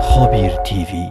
خبیر تیوی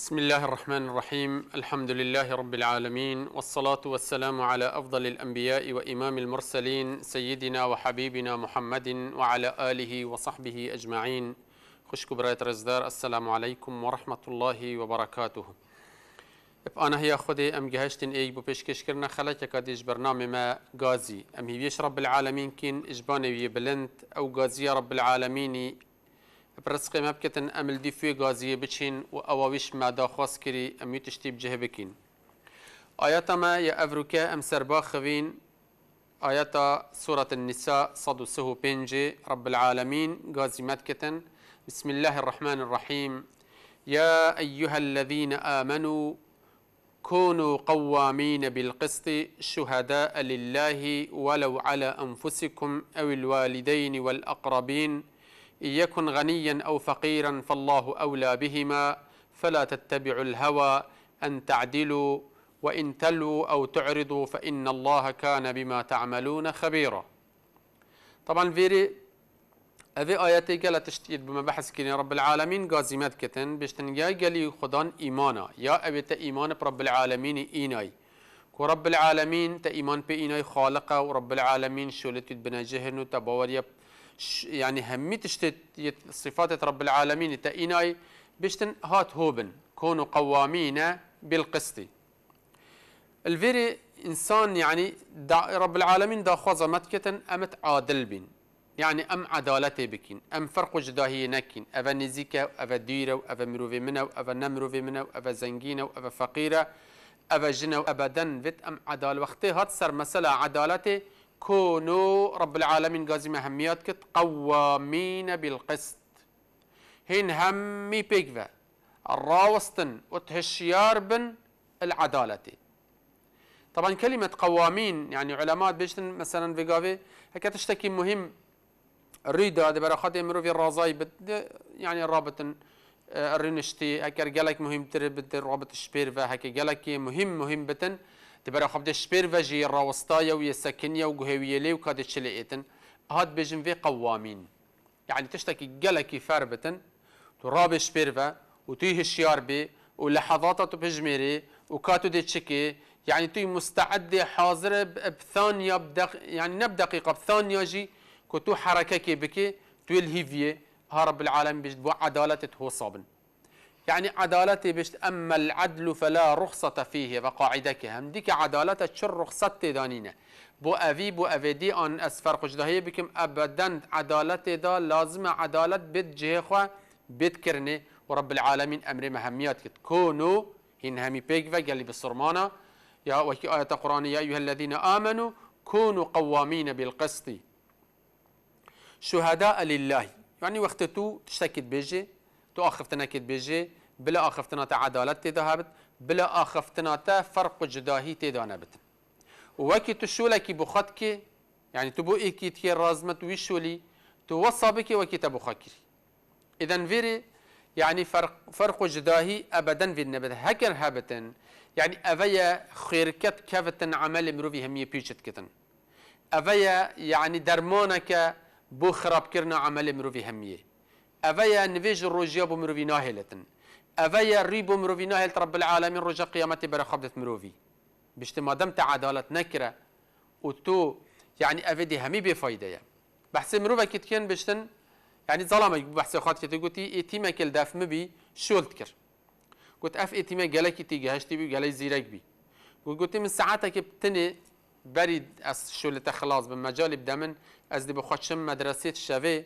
بسم الله الرحمن الرحيم الحمد لله رب العالمين والصلاة والسلام على أفضل الأنبياء وإمام المرسلين سيدنا وحبيبنا محمد وعلى آله وصحبه أجمعين خوش كبرات رزدار السلام عليكم ورحمة الله وبركاته أنا هي خدي أم جهشتن إيج ببشكش كرنا خلاك كاديش برنامج ما غازي أم هيش رب العالمين كين إجباني بلند أو غازي رب العالمين پرسقی مبکتن امل دیفوی غازيه بچين و اواويش مادا خواست كري امي تشتی بجه بكين آیاتا ما يا افروكا ام سربا خوین آیاتا سورة النساء صدو سهو بنجي و پنج رب العالمین گازی مدکتن بسم الله الرحمن الرحيم يا أيها الذين آمنوا كونوا قوامين بالقسط شهداء لله ولو على أنفسكم أو الوالدين والأقربين يكن غنيا أو فقيرا فالله أولى بهما فلا تتبعوا الهوى أن تعدلوا وإن تلوا أو تعرضوا فإن الله كان بما تعملون خبيرا طبعا فيري هذه آياتي قالت تشتيد بما بحث كني رب العالمين قازمات كتن يا قلي خدان إيمانا يا أبي تأيمان إيمان برب العالمين إيناي ورب العالمين تا إيمان بإيناي خالقه ورب العالمين شولت بنا جهن تباوريا يعني هميتشت صفات رب العالمين تأيناي بشتن هات هوبن كونوا قوامين بالقسط الفيري إنسان يعني دا رب العالمين دا خوزا متكتن أمت عادل بين يعني أم عدالتي بكين أم فرق جداهي نكين أفا نزيكا أفا ديرا أفا مروفي منا أفا نمروفي منا أفا زنجينا أفا فقيرة أفا جنو أبدا فيت أم عدال وقتي هات سر مسألة عدالتي كونوا رب العالمين قازم أهمياتك قوامين بالقسط هين همي بيقفة الراوستن وتهشيار بن العدالة طبعا كلمة قوامين يعني علماء بيشتن مثلا في قافي هكا تشتكي مهم ريدا دي برا خاطر مروفي الرازاي يعني رابطن آه، الرينشتي هكا قالك مهم تربت رابط الشبير فهكا قالك مهم مهم بتن دبر خب دش بير وجي الراوستايا سکنی و وجهوية لیو کدش لیتن هاد بيجن في قوامين يعني تشتكي جلکی فربتن تو و و ترابش بيرفا وتيه الشيار بي ولحظاتها تبهجميري وكاتو دي تشكي يعني توي مستعد حاضر بثانية بدق يعني نب دقيقة بثانية جي كتو حركة كي بكي توي الهيفية هرب العالم بجدبو عدالة هو صابن يعني عدالتي بشت أما العدل فلا رخصة فيه وقاعدة هم ديك عدالة شر رخصة دانينة بو أفي بو أفي دي أن أسفر قجدهي بكم أبدا عدالتي دا لازم عدالت بيت جيخوة بيت كرني ورب العالمين أمر مهميات كت كونوا هن همي بيك وقالي بالصرمانة يا وكي آية قرآن يا أيها الذين آمنوا كونوا قوامين بالقسط شهداء لله يعني وقت تو تشتكت بيجي تو آخفتنا كت بيجي بلا آخفتنا تا عدالت تدا هبت بلا آخفتنا تا فرق جداهي جداهی تدا وكي تشولا كي بخطكي يعني تبو إيكي تكي رازمت ويشولي توصبك وكي تبو خاكري إذن فيري يعني فرق فرق جداهي أبدا في النبت هكر هبتن يعني أفيا خيركت كفتن عمل مروفي همية بيشت كتن أفيا يعني درمونك بو خراب كرنا عمل مروفي همية أفيا نفيج روژیا بمروفي ناهلة أفيا ريب مروفي ناهلة رب العالمين روژا قيامتي برا خبدت مروی بشت ما دمت عدالة نكرة وتو يعني أفيدي همي بفايدة بحسي بحث مروی کت بشتن يعني ظلمك بحسي خاط كتي قلتي ايتيما كل داف مبي شولت كر قلت اف ايتيما قالك تيجي هشتي بي قالي زيرك بي قلت من ساعتك بتني بريد اس شولت خلاص بمجال بدمن أزدي دي بخوشم مدرسه الشافي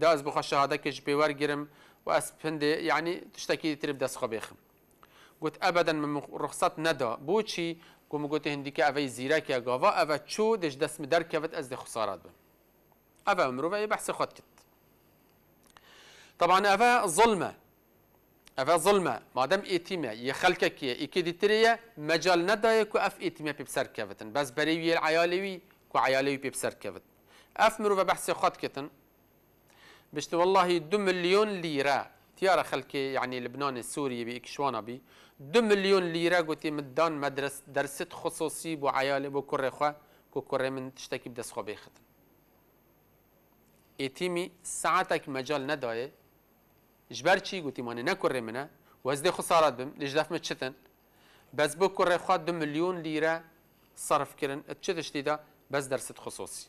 ده از بخوا شهاده كش بيور جرم واس بندي يعني تشتكي ترب دس خو بخم قلت ابدا من رخصت ندا بوشي قوم قلت هنديك افي زيرك يا غاوا افا تشو دش دس مدرك افت از دي خسارات بم افا مروفه بحث خد کت طبعا افا ظلمه افا ظلمه مادام ايتيميا يخلكك ايكيديتريا مجال ندايكو اف ايتيميا بيبسر كفتن بس بريوي العيالوي كو عیالوی بيبسر كفت اف مروفه بحث خد كتن بشت والله دو مليون ليرة تيارة خلكي يعني لبنان السوري شوانا بي دو مليون ليرة قوتي مدان مدرس درست خصوصي بو عيالي بو كوري خوا كو كوري من تشتكي بدس خوا بيختن ايتيمي ساعتك مجال نداي جبر قوتي ماني مانه نکره منه وزده خسارات بم لجدف متشتن بس بو كوري خواد دو مليون ليرة صرف كرن اتشتشتي دیده بس درست خصوصي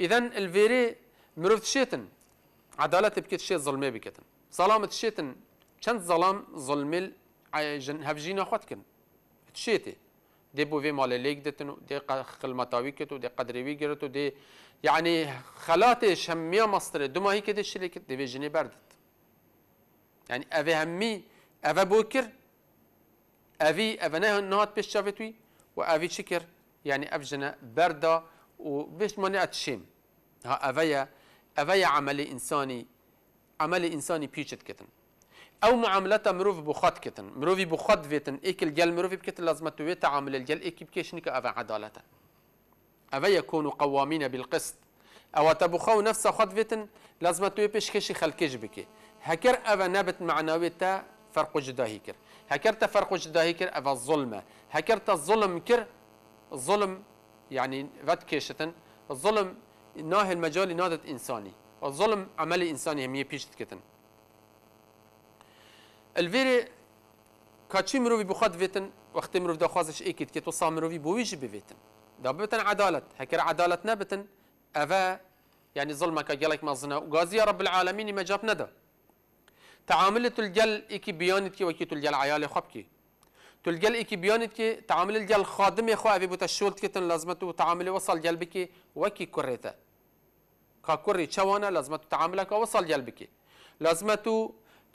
اذا الفيري مروف تشيتن عدالت بكت شيء ظلمي بكتن سلامة شيتن چند ظلام ظلمل جن هفجينا خوتكن كن شيتي دي بو في مال ليك دتن دي خلمتاوي كتو دي قدروي كرتو دي يعني خلاتي شمية مصر دوما هي كده شلكت دي جني بردت يعني افي همي افا بوكر افي افناه نهات بيش شافتوي وافي شكر يعني افجنا بردا وبيش ماني اتشيم ها افيا أفيا عمل إنساني عمل إنساني بيشت كتن أو معاملة مروف بخط كتن مروفي بخط فيتن إيك الجل مروفي بكتن لازم توي تعامل الجل إكي بكيشنك أبا عدالة أفا يكون قوامين بالقسط أو تبخو نفس خط فيتن لازم توي بشكشي خلكش بكي هكر أبا نبت معنوي تا فرق جداهي كر هكر تفرق جداهي كر أفا الظلمة هكر تظلم كر ظلم يعني فات كيشتن الظلم ناه المجال نادت إنساني والظلم عمل إنساني هم پیشت کتن الفيري كاتشي مروي بخواد فيتن وقت مروي دخوازش ای کت کت وصام مروي مروی بفيتن ده دا ببتن عدالت هکر عدالت نبتن أفا يعني ظلمك جلك مزنا وقازي يا رب العالمين ما جاب ندى تعامل تلجل إكي بيانتكي وكي تلجل عيالي خبكي تلجل إكي بيانتكي تعامل الجل خادم يا خو أبي بوتا تن لازمته وتعامل وصل جلبكي وكي كريته کا کوڕی چەوانە لەزمە و تعاملەکەەوە سەڵگەل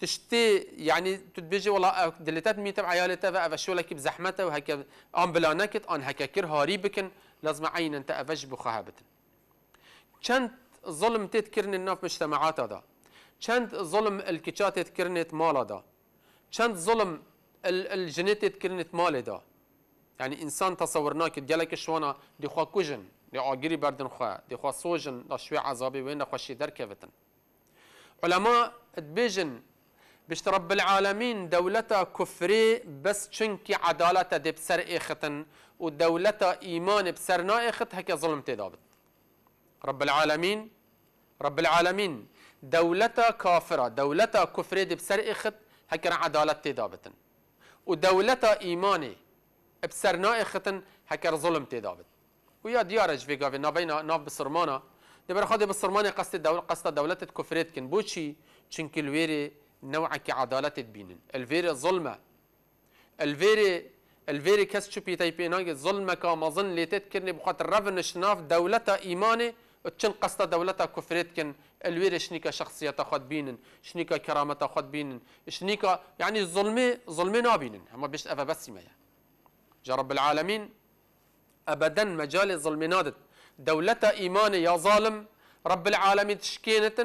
تشتي يعني تبيجي والله دلتات ميتم عيالي فأفا شو لك بزحمتها وهكا أم بلا نكت أن هكا كير هاري بكن لازم عين أنت أفج بخهابت كانت ظلم تذكرني الناف مجتمعات هذا كانت ظلم الكيتشات تذكرني مال هذا كانت ظلم الجنيت تذكرني مال هذا يعني إنسان تصورناك قالك شوانا دي خوكوجن لعاگیری بردن خواه خواه سوژن لشوی عذابی وین خوشی در کفتن علما بیجن بشت رب العالمين دولتا كفري بس چنكي عدالتا دي بسر اختن ودولة ايمان بسر نائخت هكا ظلم تدابت رب العالمين رب العالمين دولتا كافرة دولتا كفري دي بسر اخت هكا عدالة تدابت ودولة ايماني بسر نائختن هكا ظلم تدابت ويا دیارش ویگا و ناوی ناو بسرمانا دبر خود بسرمان قصد دولت قصد دولت کفرت کن بوچی چونکه الویری نوعك عدالت بینن الویری ظلمه الویری الویری کس چو پیتای پیناگ ظلمه که مظن لیتت کرنی بخاطر رفنش ناف دولت ایمانه تشن قصد دولتا كفرت كن الوير شنيكا شخصية خد بينن شنيكا كرامة خد بينن شنيكا يعني ظلمي ظلمي نابينن هما بيش أفا بس جرب يا العالمين أبدا مجال الظلم نادت دولة إيمان يا ظالم رب العالمين تشكينة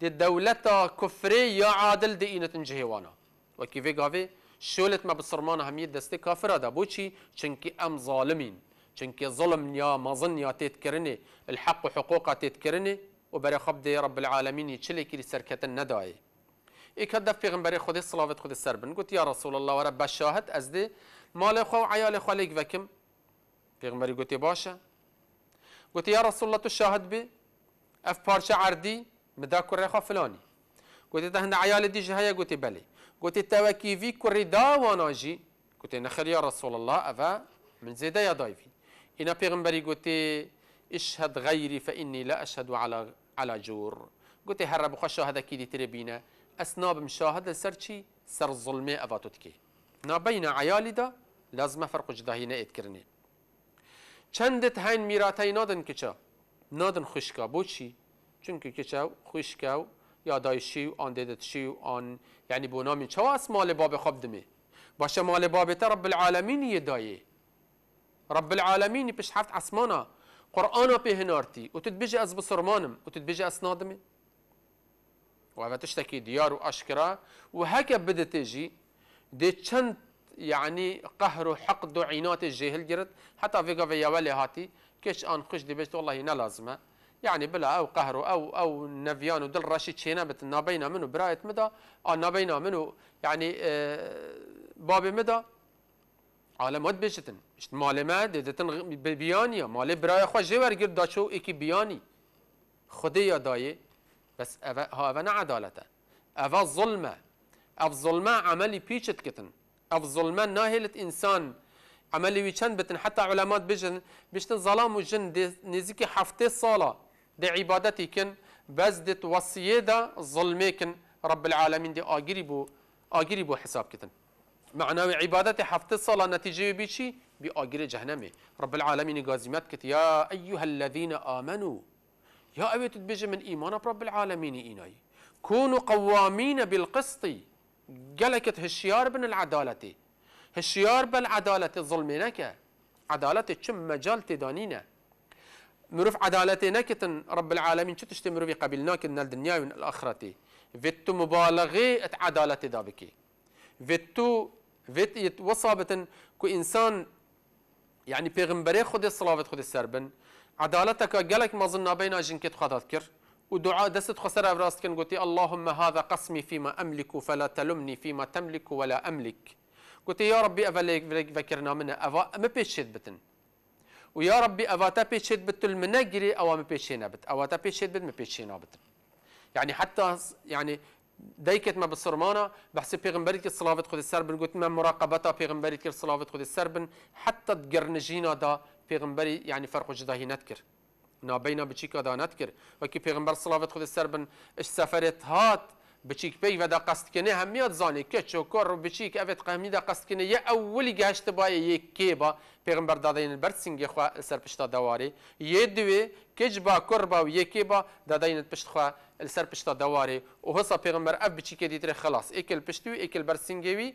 دي دولة كفري يا عادل دي إينة جهيوانا وكيفي قافي شولت ما بصرمان همية دستي كافرة دا بوشي چنكي أم ظالمين چنكي ظلم يا مظن يا تيتكرني الحق وحقوق تيتكرني وبري خب دي رب العالمين يشلي كي سركة نداي إيك هدف پیغمبر خودي صلاة خودي سربن قلت يا رسول الله ورب الشاهد أزدي مال خو عيالي خالق وكم پیغمبری گوتی باشه گوتی یا رسول الله تو شاهد بی اف پارچه عردی بدا کره خواه فلانی گوتی ده هند عیال دیجه هیا گوتی بلی گوتی توکیوی کری دا جی گوتی نخیر یا رسول الله اوه من زیده یا دایوی اینا پیغمبری گوتی اشهد غیری فا اینی لا اشهد على, على جور گوتی هر بخواه شاهده کی دی تری بینه اسناب بمشاهد سر چی سر ظلمه تو تکی نا بین عیالی دا لازم فرق جداهی نه کرنه چندت هین میراتای نادن کچا نادن خوشکا بو چی؟ چون که کچا خوشکا و یادایشی و آن ددتشی و آن یعنی نامی چوا اس مال باب خب دمی باشه مال باب تا رب العالمین یه دایه رب العالمین پش هفت اسمانا قرآن به هنارتی و تد بجه از بسرمانم و تد بجه از نادمه و و اشکرا و هکه بدت تجي دي چند يعني قهر حقد عينات الجهل جرت حتى فيغا فيا و هاتي كش آن خش دي بشت والله نلازمه يعني بلا او قهر او او نفيان ودل رشي شينا بتنا بينا منو برايت مدا انا بينا منو يعني اه، بابي مدى مدا عالم ود بشتن بشت مال ما دتن بيانيا مالي براي خو جيوار گرد داشو اكي بياني خدي يا داي بس ها انا عدالته اوا ظلمه اف ظلمه عملي بيشت كتن اف ظلمان ناهلت انسان عملي ويشان بتن حتى علامات بجن بشتن ظلام وجن نزيكي حفتي هفته دي ده عبادتی کن بس دي توصيه دا ظلمه رب العالمين دي اجريبو اجريبو حساب كتن معناوي عبادتي حفظ الصلاة نتيجة بيشي باجري جهنمي رب العالمين قازمات كت يا أيها الذين آمنوا يا أبي تدبج من إيمان رب العالمين ايناي كونوا قوامين بالقسط قالك هالشيار بن العدالة هالشيار بالعدالة ظلمينك عدالة كم مجال تدانينا مروف عدالتي نكتن رب العالمين شو تشتي مروفي قبلناك من الدنيا ومن الآخرة مبالغي ات عدالتي دابكي فيتو فيت يتوصابتن كو إنسان يعني بيغمبري خد الصلاة خد السربن عدالتك قالك ما ظن بين جنكت خاطر ودعاء دست خسر راست كن قلت اللهم هذا قسمي فيما أملك فلا تلمني فيما تملك ولا أملك قلت يا ربي أفليك فكرنا منا أفا ما بيشت بتن ويا ربي أفا تبيشت بتل منجري أو ما بيشينا بت تا تبيشت بت ما بيشينا بت يعني حتى يعني دايكت ما بصرمانا بحسب بيغمبري كي صلاة خد السربن قلت ما مراقبتها بيغمبري كي صلاة خد السربن حتى تقرنجينا دا بيغمبري يعني فرق جدا هي نتكر نابینا بچیک دانت کرد و که پیغمبر صلوات خود سر بن اش سفرت هات بچیک پی و دا قصد کنه همیت زانی که چوکار رو بچیک اوت قهمی دا قصد کنه یه اولی گهشت بای یک کی با پیغمبر دادین برسنگ خوا سر پشتا دواری یه دوی کج با کربا و یکی با دادین پشت خوا سر پشتا دواری و حسا پیغمبر اف بچیک دیتر خلاص ایکل پشتوی ایکل برسنگوی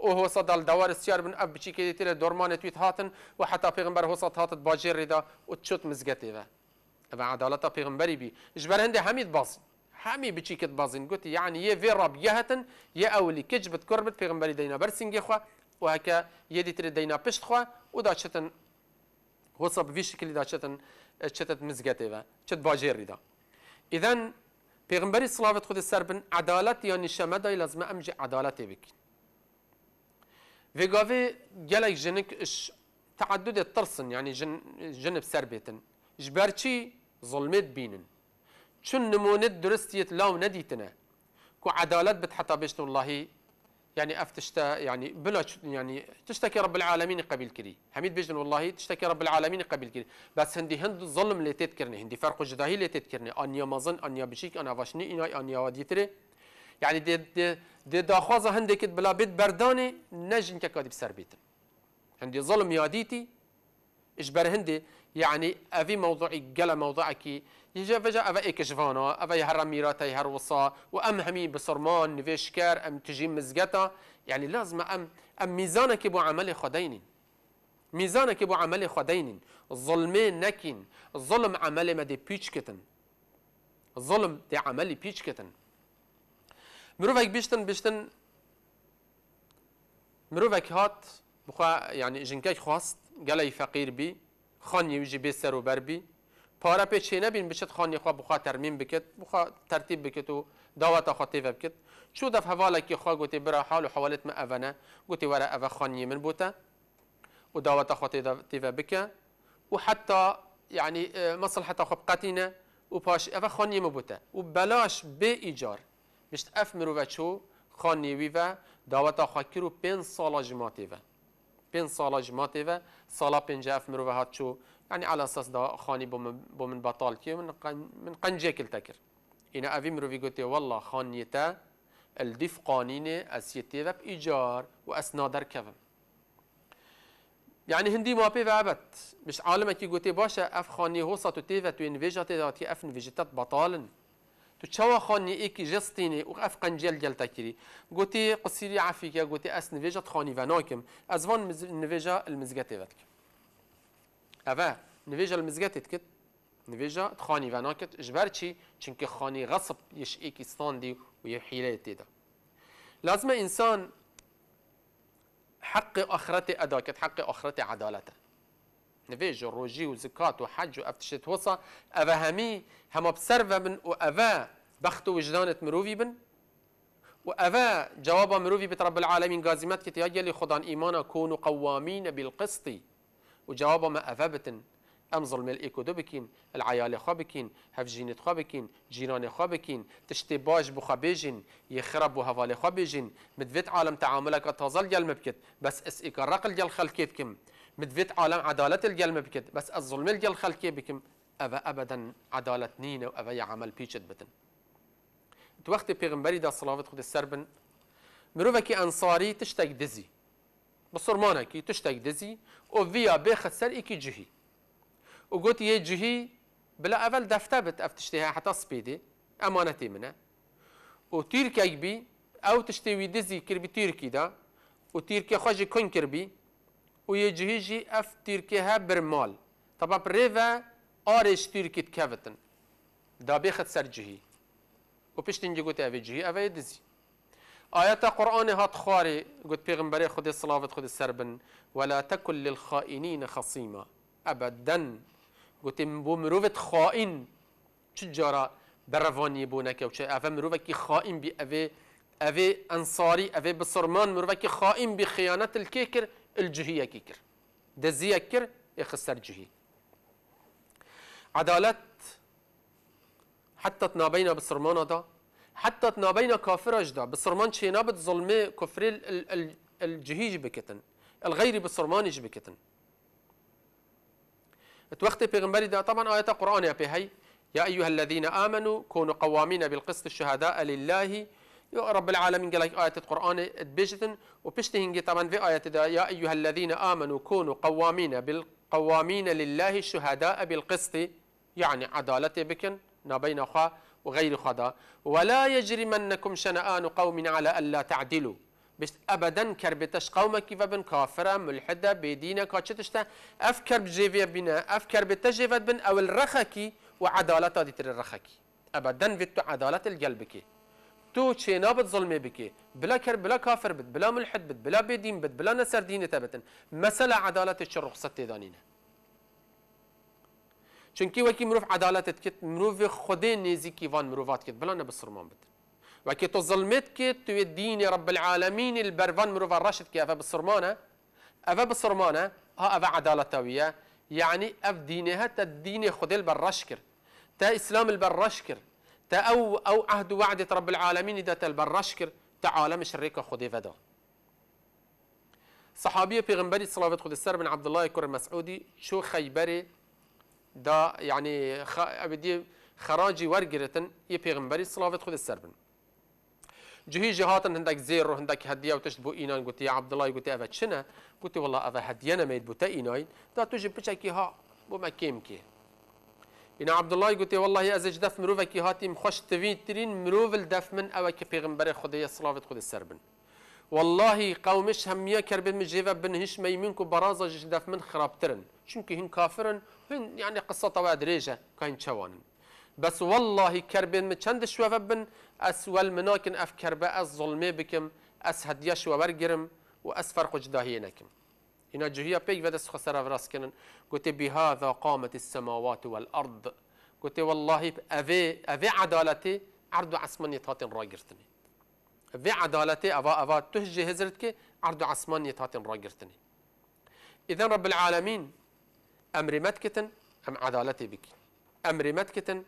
او هو صد الدوار السيار بن اب بشي كده تيلا دورمان تويت هاتن وحتى پیغمبر هو صد هاتت باجير ردا وتشوت مزقتي ئەە عدالتا پیغمبری بی جبر هنده همید هەمید همی بچی کت بازین گوتی یعنی یە وێ ڕابە هەتن یه اولی کج بد کر بد پیغمبری دینا بەرسنگی خوا و هکا یه دیتر دینا پشت خوا و دا چتن هۆسە وی شکلی دا چتن چتت و چت باژێریدا اذن پیغمبری صلافت خود سر بن عدالت یا نشمه دای لازمه امج عدالت بکن وی گاوی گلک جنک تعدد ترسن یعنی جن جنب سر بیتن جبرچی ظلمت بینن چون نموند درستیت لاو ندیتنه کو عدالت حتی بيشت اللهی يعني افتشتا يعني بلا يعني تشتكي رب العالمين قبل كري حميد بيجن والله تشتكي رب العالمين قبل كري بس هندي هند ظلم اللي تذكرني هندي فرق جداهي اللي تذكرني مظن ان يا بشيك انا يا ان يا وديتري يعني دي دي, دي داخوازا هندي كت بلا بيت برداني نجن كاكادي بسربيت هندي ظلم يا ديتي اجبر هندي يعني افي موضوعي قلا موضوعك يجا فجا افا اكشفانا افا يهر ميراتا يهر وصا وام همي بصرمان نفيش كار ام تجي مزقتا يعني لازم ام ام ميزانك بو عمل خدين ميزانك بو عمل خدين الظلمين نكين ظلم عمل دي بيشكتن ظلم دي عملي بيشكتن مروفك بيشتن بيشتن مروفك هات بخوا يعني جنكاك خواست گەلی فقیر بی خانی وژی بێ سەر و بر بی پارە پی چێ نبین بشت خانی خواه بخواه ترمیم بکت بخواه ترتیب بکت و دعوت داواتە بکت بکرد دف دەف هەواڵێکی خواه گوتی برا حال و حوالت مە ئەڤەنە گوتی وەرە اوه خانی من بوتا و دعوت داواتە خواتێ بکت و حتى يعني مصلحة خانی من بوتا و بلاش بی ایجار بشت أف مروفة شو خاني ويفا دعوة خاكر و بين صالة جماتي پێنج ساڵە ژماتێوە ساڵا پێنج مرۆڤ شو يعني على سەسدا خانی بۆ من بەتالکی من من قەنجێکلتە کرد ئینە ئەوی مرۆڤی گوتێ وله تا ئەلدیف قانینێ ئەسیێتێوە ئیجار و ئەسنا دەرکەوم يعني هندي ما بي بابت مش عالمك يقول تي باشا اف خاني هو ساتو تي فتوين فيجا تي داتي اف نفيجتات بطالن تو چوا خانی ایکی جستینه و اف قنجل جل تکری گوتی قصیری عفیکا گوتی اس نویجا تخانی و ناکم از وان نویجا المزگته ودک اوه نویجا المزگته تکت نویجا تخانی و ناکت جبر چی چونکه خانی غصب یش ایکی ستاندی و یه حیله تیده لازم انسان حق آخرت اداکت حق آخرت عدالته نفيج ڕۆژی وزكاة وحج و توصى اذا همي هم ئەە هەمی بن و ئەە وجدانت بن و ئەە جواب مروفي بترب العالمين قازمات كتي یاگەلی خۆدان ئیمانە ايمانا كونوا قوامين بالقستی و ما اذا بتن ام ظلم الايكو بکین العيال خابكين بکین هەفژینت خابكين بکین جیرانی خوا باش بخوا بێژین یخرە بۆ هەوالی عالم تعاملك تظل گەلمە مبكت بس اس ايكا ڕقل گەل خەلکێت مدفيت عالم عدالة الجل بكد بس الظلم الجل خلكي بكم أبا أبدا عدالة نينة وأبا يعمل بيشد بتن توقتي بيغمبري دا صلاة خد السربن مروفكي أنصاري تشتک دزي بصرمانكي کی دزي وفيا او ویا بخت سر اکی جهي او گوت بلا اول دفتبت افتشتها حتى سبيدي أمانتي منه وتيركي بي او تشتوي دزي كربي تيركي دا وتيركي تیرکی كون كربي ويجهيجي اف تركيها برمال طبعا بريفا ارش تركي تكفتن دا بيخت سر جهي وبيش تنجي قلت افي جهي اف دزي آيات قرآن هات خاري قلت بيغمبري خد الصلاة خد السربن ولا تكن للخائنين خصيما أبدا قلت بو مروفة خائن شجرة برفاني بونك وش أفا مروفك خائن بي أفي أفي أنصاري أفي بصرمان مروفك خائن بخيانة الكيكر الجهية كيكر دەزیە کرد يخسر جهي عدالت حتى تنابينا بصرمانا دا حتى تنابينا كافرش دا بصرمان شي نابت ظلمي كفري الجهي جبكتن الغيري بصرماني جبكتن توختي پیغمبر دا طبعا آيات قرآن يا بهي يا أيها الذين آمنوا كونوا قوامين بالقسط الشهداء لله يا رب العالمين قال لك آية القرآن تبشتن وبشتهن طبعا في آية دا يا أيها الذين آمنوا كونوا قوامين بالقوامين لله الشهداء بالقسط يعني عدالة بكن بين خا وغير خدا ولا يجرمنكم شنآن قوم على ألا تعدلوا بس ابدا كربتش قومك كيف بن كافره ملحده بدينه كاتشتشتا افكر بجيفيا بنا افكر بتجيفت بن او الرخكي وعدالته دي الرخكي ابدا فيتو عداله القلبكي تو چه نابت ظلمه بکی بلا کر بلا کافر بد بلا ملحد بد بلا بدين بد بلا نسر دینه تبتن مثلا عدالت چه رخصت تدانینه چونکی وکی مروف عدالتت کت مروف خود نیزی کی وان مروفات کت بلا نبسرمان بد وکی تو ظلمت کت تو دین رب العالمین البروان مروف راشد کی افا بسرمانه افا بسرمانه ها افا عدالتاویه يعني اف دينها تا دين خدل برشكر تا اسلام البرشكر تا او او عهد وعدة رب العالمين إذا تلبر رشكر تعالى عالم شريك خدي فدا صحابية في غنبري صلوات خود السر من عبد الله كر مسعودي شو خيبري دا يعني خ... ابدي خراجي ورقرتن يا غنبري صلوات خود السر من جهي جهات عندك زير هندك هديه وتشت بو اينان قلت يا عبد الله قلت افا شنا قلت والله افا هدينا ما يدبو تا ايناين دا تجي بتشكي ها بو ما كيمكي اینا عبدالله گوتی والله از اجداف مروه مروف کی هاتیم خوش توین ترین مروف دف من او که پیغمبر خدا صلوات خود سر بن والله قومش همیه کر بن مجیو بن هیچ میمون کو براز اج دف من خرابترن چونکی هن کافرن هن یعنی يعني قصه تو ادریجه کاین چوانن بس والله كربن من چند شوف بن اسول مناكن اف كربه از ظلمه بكم اس هديه شو برگرم و اس فرق نکم اینا جهية پیک و دست خسر راست کنن گوته هذا قامت السماوات والارض گوته والله اوه اوه عدالتي عرض و عصمانیت راجرتني را عدالتي اوه عدالتی تهجي هزرتك عرض و عصمانیت راجرتني اذا رب العالمين امر متكتن ام عدالتي بك امر متكتن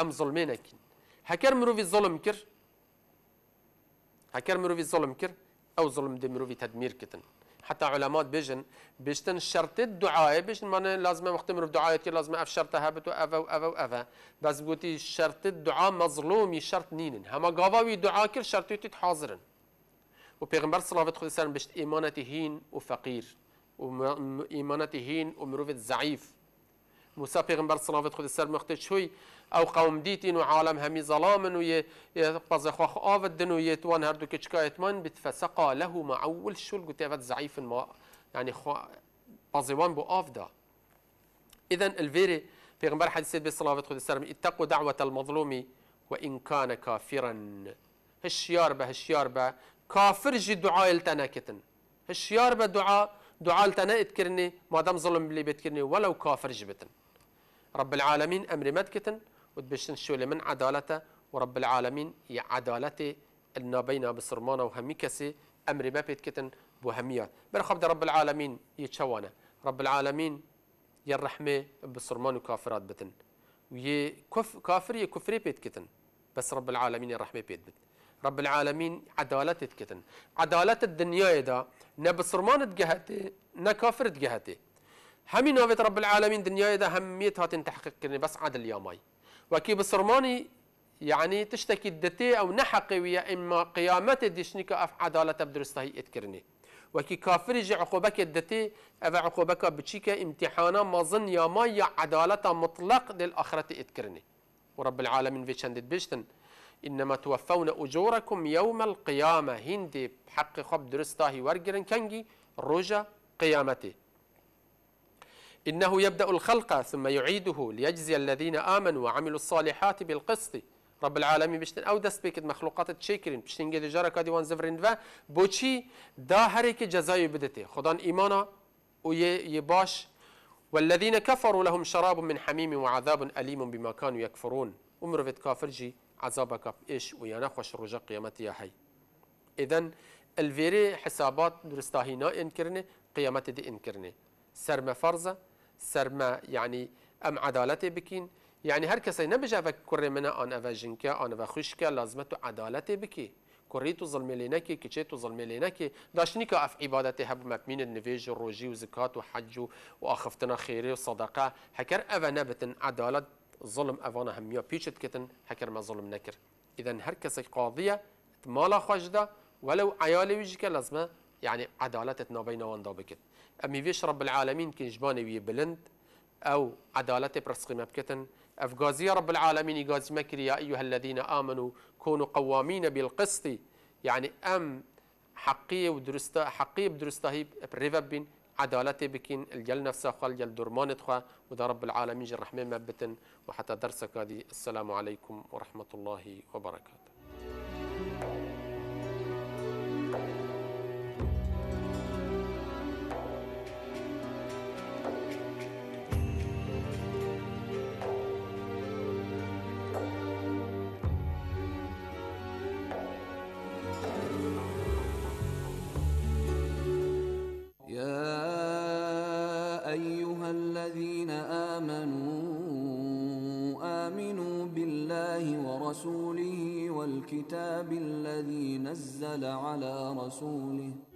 ام ظلمينك هكر مروفي ظلم كر هكر مروفي ظلم كر او ظلم دي مروفي تدمير كتن حتى علماء بيجن بيشتن شرط الدعاء بيجن معنى لازم مختمر الدعاء بدعايتي لازم اف شرطة هبت وافا وافا وافا بس قوتي شرط الدعاء مظلوم شرط نينن هما قواوي دعاء كل شرطيتي حاضرن وبيغمبر صلى الله عليه وسلم بيجت ايمانتي هين وفقير وإيمانتي هين ومروفة ضعيف موسى پیغمبر علیه و سلم وقت شوی او قوم دیتین و عالم همی ظلام و یه پزخواخ آود دن و یتوان توان هر دو که چکایت من بتفسقا له ما اول شل گوت اوت ضعیف ما یعنی پزوان بو آفدا اذن الفيري پیغمبر حدیث به علیه و سلم اتقوا دعوة المظلوم و ان كان كافرا هشیار به هشیار به کافر جی دعایل التناکتن هشیار به دعا دعایل ما دام ظلم بلی بتکرنی ولو کافر جبتن رب العالمين أمر مدكتن وتبشن شو من عدالته ورب العالمين يا عدالتي بينا بسرمانا وهمي كسي أمر بابت كتن بوهمية برخب رب العالمين يتشوانا رب العالمين يا الرحمة بسرمان وكافرات بتن ويا كف كافر كفري بيت كتن بس رب العالمين الرحمة بيت بتن رب العالمين عدالتي كتن عدالة الدنيا إذا نبصرمان تجهتي نكافر تجهتي همین نوید رب العالمین دنیای ده همیت هاتن تحقیق کرنی بس عدل یامای وکی بسرمانی يعني تشتكي الدتي او نحقي ويا اما قيامت که اف عداله بدرسته اتكرني وكي كافر جي عقوبك الدتي اف عقوبك بتشيك امتحانا ما ظن يا ما يا عداله مطلق للاخره اتكرني ورب العالمين في شندت بيشتن انما توفون اجوركم يوم القيامه هندي حق خب درسته ورقرن كنجي رجا قيامته إنه يبدأ الخلق ثم يعيده ليجزي الذين آمنوا وعملوا الصالحات بالقسط رب العالمين بشتن او دست بکت مخلوقات تشيكرين بشتن گید جارا ديوان زفرين زفرین و بوچی دا هر که جزایو بدته خدان إيمانا ويباش والذين كفروا لهم شراب من حميم وعذاب أليم بما كانوا يكفرون ومروفت کافر جی عذابك کاف ايش و یا نخوش رجا قیامت یا حی اذن الفيري حسابات درستاهي درستاهینا انکرنه قیامت دی سرم فرزه سرما يعني ام عدالتي بكين يعني هر كسي نبجا فك كوري منا ان افا جنكا ان افا خوشكا لازمتو عدالتي بكي كوري تو ظلمي لينكي كيتشي تو ظلمي لينكي داشنيكا اف عبادتي هبو مبمين النفيج الروجي وزكاة وحج واخفتنا خيري وصدقه حكر افا نبتن عدالت ظلم افانا هميا بيشت كتن حكر ما ظلم نكر اذا هر كسي قاضيه تمالا خوجدا ولو عيالي ويجيكا لازمه يعني عدالتنا بين دا بکرد ئەمی وێش ڕە بالعاالمین کنجبانێوی بلند أو عدالەتی برسقي مبكتن ئەف رب العالمين بالعاالمینی مكري يا أيها الذين آمنوا كونوا قوامين بالقسط يعني أم حقي حقیە حقي درستە هي درستهی عدالتي بكين الجل نفسه خال جل درمان تخا وذا رب العالمين جل رحمه مبتن وحتى درسك هذه السلام عليكم ورحمة الله وبركاته الكتاب الذي نزل على رسوله